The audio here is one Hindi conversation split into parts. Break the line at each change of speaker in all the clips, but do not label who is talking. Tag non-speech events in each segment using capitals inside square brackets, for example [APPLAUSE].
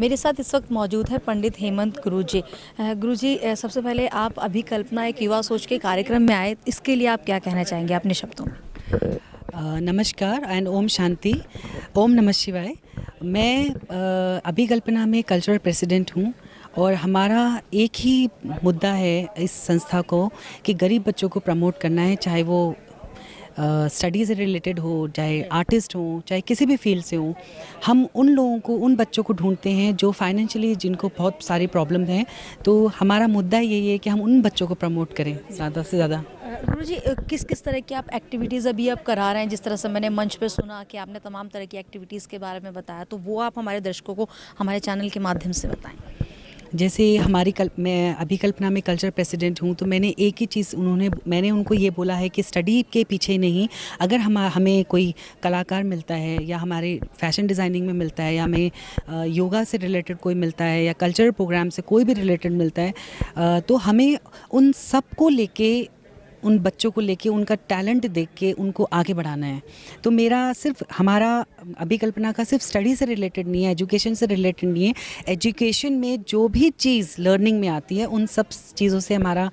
मेरे साथ इस वक्त मौजूद है पंडित हेमंत गुरु जी गुरु जी सबसे पहले आप अभी कल्पना एक युवा सोच के कार्यक्रम में आए इसके लिए आप क्या कहना चाहेंगे अपने शब्दों
में नमस्कार एंड ओम शांति ओम नमः शिवाय मैं अभी कल्पना में कल्चरल प्रेसिडेंट हूँ और हमारा एक ही मुद्दा है इस संस्था को कि गरीब बच्चों को प्रमोट करना है चाहे वो स्टडी से रिलेटेड हो चाहे आर्टिस्ट हो चाहे किसी भी फील्ड से हो हम उन लोगों को उन बच्चों को ढूंढते हैं जो फाइनेंशियली जिनको बहुत सारी प्रॉब्लम हैं तो हमारा मुद्दा यही है कि हम उन बच्चों को प्रमोट करें ज़्यादा से ज़्यादा
गुरु जी किस किस तरह की आप एक्टिविटीज़ अभी आप करा रहे हैं जिस तरह से मैंने मंच पर सुना कि आपने तमाम तरह की एक्टिविटीज़ के बारे में बताया तो वो आप हमारे दर्शकों को हमारे चैनल के माध्यम से बताएँ
जैसे हमारी कल मैं अभी कल्पना में कल्चर प्रेसिडेंट हूँ तो मैंने एक ही चीज़ उन्होंने मैंने उनको ये बोला है कि स्टडी के पीछे नहीं अगर हम हमें कोई कलाकार मिलता है या हमारे फैशन डिज़ाइनिंग में मिलता है या हमें योगा से रिलेटेड कोई मिलता है या कल्चर प्रोग्राम से कोई भी रिलेटेड मिलता है तो हमें उन सबको लेके उन बच्चों को लेके उनका टैलेंट देख के उनको आगे बढ़ाना है तो मेरा सिर्फ हमारा अभी कल्पना का सिर्फ स्टडी से रिलेटेड नहीं है एजुकेशन से रिलेटेड नहीं है एजुकेशन में जो भी चीज़ लर्निंग में आती है उन सब चीज़ों से हमारा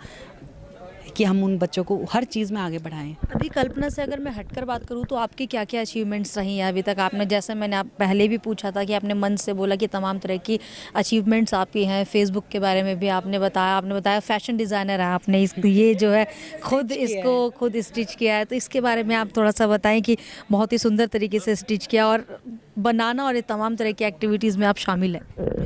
कि हम उन बच्चों को हर चीज़ में आगे बढ़ाएं
अभी कल्पना से अगर मैं हटकर बात करूँ तो आपकी क्या क्या अचीवमेंट्स रही हैं अभी तक आपने जैसे मैंने आप पहले भी पूछा था कि आपने मन से बोला कि तमाम तरह की अचीवमेंट्स आपकी हैं फेसबुक के बारे में भी आपने बताया आपने बताया फैशन डिज़ाइनर है आपने इस ये जो है [LAUGHS] खुद इसको खुद स्टिच किया है तो इसके बारे में आप थोड़ा सा बताएँ कि बहुत ही सुंदर तरीके से स्टिच किया और बनाना और ये तमाम तरह की एक्टिविटीज़ में आप शामिल हैं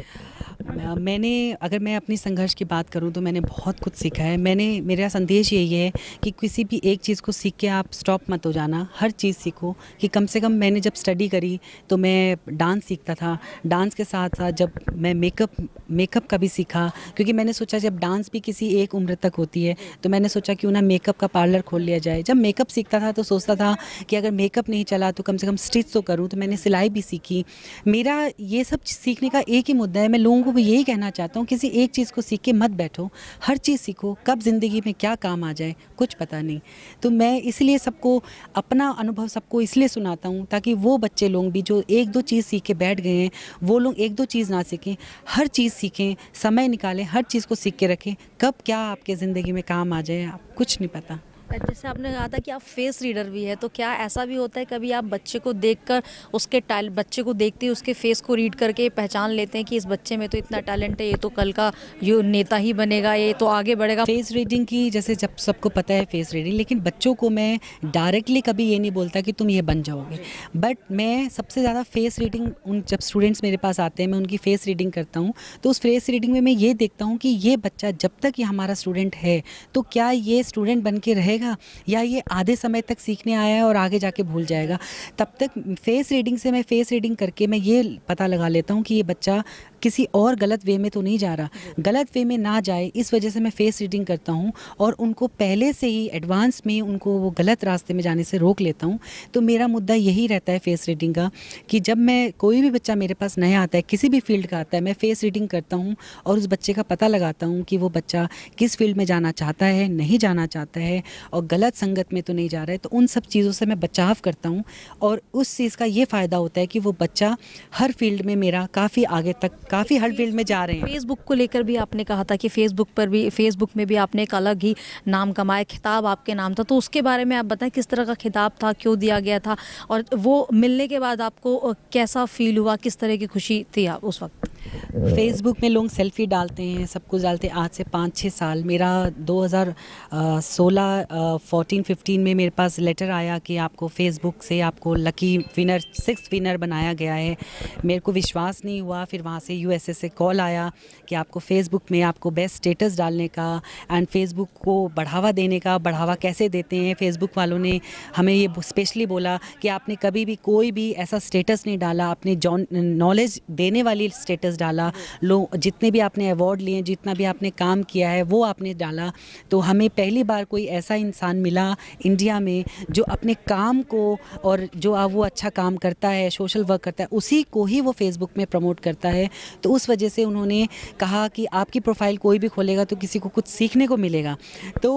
मैंने अगर मैं अपनी संघर्ष की बात करूं तो मैंने बहुत कुछ सीखा है मैंने मेरा संदेश यही है कि किसी भी एक चीज़ को सीख के आप स्टॉप मत हो जाना हर चीज़ सीखो कि कम से कम मैंने जब स्टडी करी तो मैं डांस सीखता था डांस के साथ साथ जब मैं मेकअप मेकअप का भी सीखा क्योंकि मैंने सोचा जब डांस भी किसी एक उम्र तक होती है तो मैंने सोचा क्यों ना मेकअप का पार्लर खोल लिया जाए जब मेकअप सीखता था तो सोचता था कि अगर मेकअप नहीं चला तो कम से कम स्टिच तो करूँ तो मैंने सिलाई भी सीखी मेरा ये सब सीखने का एक ही मुद्दा है मैं लोगों को यही कहना चाहता हूँ किसी एक चीज़ को सीख के मत बैठो हर चीज़ सीखो कब ज़िंदगी में क्या काम आ जाए कुछ पता नहीं तो मैं इसलिए सबको अपना अनुभव सबको इसलिए सुनाता हूँ ताकि वो बच्चे लोग भी जो एक दो चीज़ सीख के बैठ गए हैं वो लोग एक दो चीज़ ना सीखें हर चीज़ सीखें समय निकालें हर चीज़ को सीख के रखें कब क्या आपके ज़िंदगी में काम आ जाए आप कुछ नहीं पता
जैसे आपने कहा था कि आप फेस रीडर भी है तो क्या ऐसा भी होता है कभी आप बच्चे को देखकर उसके टैल बच्चे को देखते ही उसके फेस को रीड करके पहचान लेते हैं कि इस बच्चे में तो इतना टैलेंट है ये तो कल का यो नेता ही बनेगा ये तो आगे बढ़ेगा फेस रीडिंग
की जैसे जब सबको पता है फेस रीडिंग लेकिन बच्चों को मैं डायरेक्टली कभी ये नहीं बोलता कि तुम ये बन जाओगे बट मैं सबसे ज़्यादा फेस रीडिंग उन जब स्टूडेंट्स मेरे पास आते हैं मैं उनकी फेस रीडिंग करता हूँ तो उस फेस रीडिंग में मैं ये देखता हूँ कि ये बच्चा जब तक ये हमारा स्टूडेंट है तो क्या ये स्टूडेंट बन के रहेगा जाएगा या ये आधे समय तक सीखने आया है और आगे जाके भूल जाएगा तब तक फेस रीडिंग से मैं फेस रीडिंग करके मैं ये पता लगा लेता हूँ कि ये बच्चा किसी और गलत वे में तो नहीं जा रहा गलत वे में ना जाए इस वजह से मैं फेस रीडिंग करता हूँ और उनको पहले से ही एडवांस में उनको वो गलत रास्ते में जाने से रोक लेता हूँ तो मेरा मुद्दा यही रहता है फेस रीडिंग का कि जब मैं कोई भी बच्चा मेरे पास नया आता है किसी भी फील्ड का आता है मैं फेस रीडिंग करता हूँ और उस बच्चे का पता लगाता हूँ कि वो बच्चा किस फील्ड में जाना चाहता है नहीं जाना चाहता है और गलत संगत में तो नहीं जा रहा है तो उन सब चीज़ों से मैं बचाव करता हूँ और उस चीज़ का ये फ़ायदा होता है कि वो बच्चा हर फील्ड में मेरा काफ़ी आगे तक काफ़ी हर फील्ड में जा रहे हैं फेसबुक
को लेकर भी आपने कहा था कि फेसबुक पर भी फेसबुक में भी आपने एक अलग ही नाम कमाया खिताब आपके नाम था तो उसके बारे में आप बताएं किस तरह का खिताब था क्यों दिया गया था और वो मिलने के बाद आपको कैसा फील हुआ किस तरह की खुशी थी आप उस वक्त
फेसबुक में लोग सेल्फी डालते हैं सब कुछ डालते हैं आज से पाँच
छः साल मेरा 2016
हज़ार 15 में मेरे पास लेटर आया कि आपको फेसबुक से आपको लकी विनर सिक्स विनर बनाया गया है मेरे को विश्वास नहीं हुआ फिर वहाँ से यू से कॉल आया कि आपको फेसबुक में आपको बेस्ट स्टेटस डालने का एंड फेसबुक को बढ़ावा देने का बढ़ावा कैसे देते हैं फेसबुक वालों ने हमें ये स्पेशली बोला कि आपने कभी भी कोई भी ऐसा स्टेटस नहीं डाला आपने जॉन नॉलेज देने वाली स्टेटस डाला लो जितने भी आपने अवार्ड लिए जितना भी आपने काम किया है वो आपने डाला तो हमें पहली बार कोई ऐसा इंसान मिला इंडिया में जो अपने काम को और जो वो अच्छा काम करता है सोशल वर्क करता है उसी को ही वो फेसबुक में प्रमोट करता है तो उस वजह से उन्होंने कहा कि आपकी प्रोफाइल कोई भी खोलेगा तो किसी को कुछ सीखने को मिलेगा तो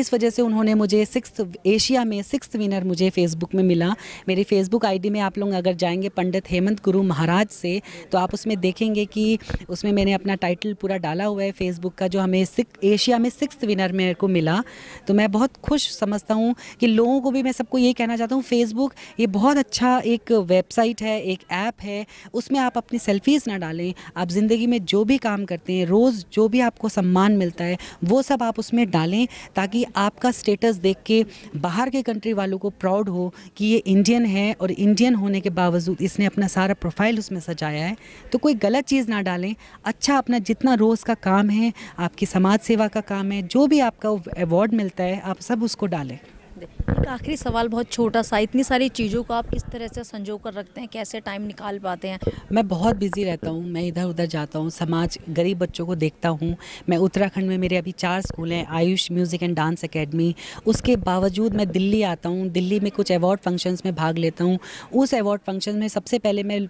इस वजह से उन्होंने मुझे सिक्स एशिया में सिक्स विनर मुझे फेसबुक में मिला मेरी फेसबुक आईडी में आप लोग अगर जाएंगे पंडित हेमंत गुरु महाराज से तो आप उसमें देखेंगे कि उसमें मैंने अपना टाइटल पूरा डाला हुआ है फेसबुक का जो हमें एशिया में सिक्स विनर मेरे को मिला तो मैं बहुत खुश समझता हूँ कि लोगों को भी मैं सबको ये कहना चाहता हूँ फेसबुक ये बहुत अच्छा एक वेबसाइट है एक ऐप है उसमें आप अपनी सेल्फीज़ ना डालें आप ज़िंदगी में जो भी काम करते हैं रोज़ जो भी आपको सम्मान मिलता है वो सब आप उसमें डालें ताकि आपका स्टेटस देख के बाहर के कंट्री वालों को प्राउड हो कि ये इंडियन है और इंडियन होने के बावजूद इसने अपना सारा प्रोफाइल उसमें सजाया है तो कोई गलत चीज़ ना डालें अच्छा अपना जितना रोज़ का काम है आपकी समाज सेवा का काम है जो भी आपका अवार्ड मिलता है आप सब उसको डालें
एक आखिरी सवाल बहुत छोटा सा इतनी सारी चीज़ों को आप किस तरह से संजो कर रखते हैं कैसे टाइम निकाल पाते हैं
मैं बहुत बिजी रहता हूँ मैं इधर उधर जाता हूँ समाज गरीब बच्चों को देखता हूँ मैं उत्तराखंड में मेरे अभी चार स्कूल हैं Ayush music and dance academy उसके बावजूद मैं दिल्ली आता हूँ दिल्ली में कुछ अवार्ड फंक्शंस में भाग लेता हूँ उस अवार्ड फंक्शन में सबसे पहले मैं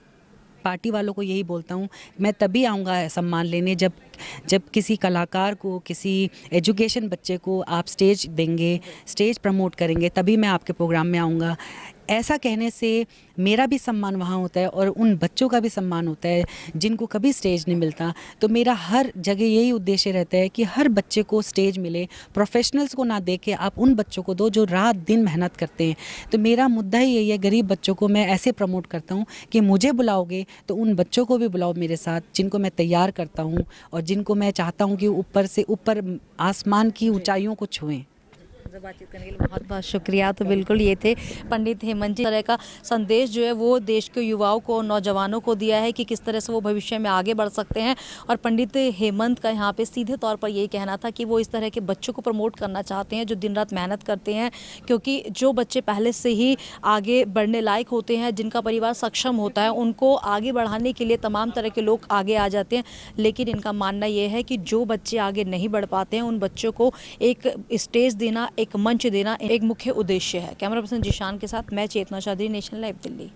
पार्टी वालों को यही बोलता हूँ मैं तभी आऊँगा सम्मान लेने जब जब किसी कलाकार को किसी एजुकेशन बच्चे को आप स्टेज देंगे स्टेज प्रमोट करेंगे तभी मैं आपके प्रोग्राम में आऊँगा ऐसा कहने से मेरा भी सम्मान वहाँ होता है और उन बच्चों का भी सम्मान होता है जिनको कभी स्टेज नहीं मिलता तो मेरा हर जगह यही उद्देश्य रहता है कि हर बच्चे को स्टेज मिले प्रोफेशनल्स को ना दे आप उन बच्चों को दो जो रात दिन मेहनत करते हैं तो मेरा मुद्दा ही यही है गरीब बच्चों को मैं ऐसे प्रमोट करता हूँ कि मुझे बुलाओगे तो उन बच्चों को भी बुलाओ मेरे साथ जिनको मैं तैयार करता हूँ और जिनको मैं चाहता हूँ कि ऊपर से ऊपर आसमान की
ऊँचाइयों को छुएँ हमसे बातचीत करने के लिए बहुत बहुत शुक्रिया तो बिल्कुल ये थे पंडित हेमंत जी तरह का संदेश जो है वो देश के युवाओं को नौजवानों को दिया है कि किस तरह से वो भविष्य में आगे बढ़ सकते हैं और पंडित हेमंत का यहाँ पे सीधे तौर पर यही कहना था कि वो इस तरह के बच्चों को प्रमोट करना चाहते हैं जो दिन रात मेहनत करते हैं क्योंकि जो बच्चे पहले से ही आगे बढ़ने लायक होते हैं जिनका परिवार सक्षम होता है उनको आगे बढ़ाने के लिए तमाम तरह के लोग आगे आ जाते हैं लेकिन इनका मानना यह है कि जो बच्चे आगे नहीं बढ़ पाते हैं उन बच्चों को एक स्टेज देना एक मंच देना एक मुख्य उद्देश्य है कैमरा पर्सन जिशान के साथ मैं चेतना चौधरी नेशनल लाइव दिल्ली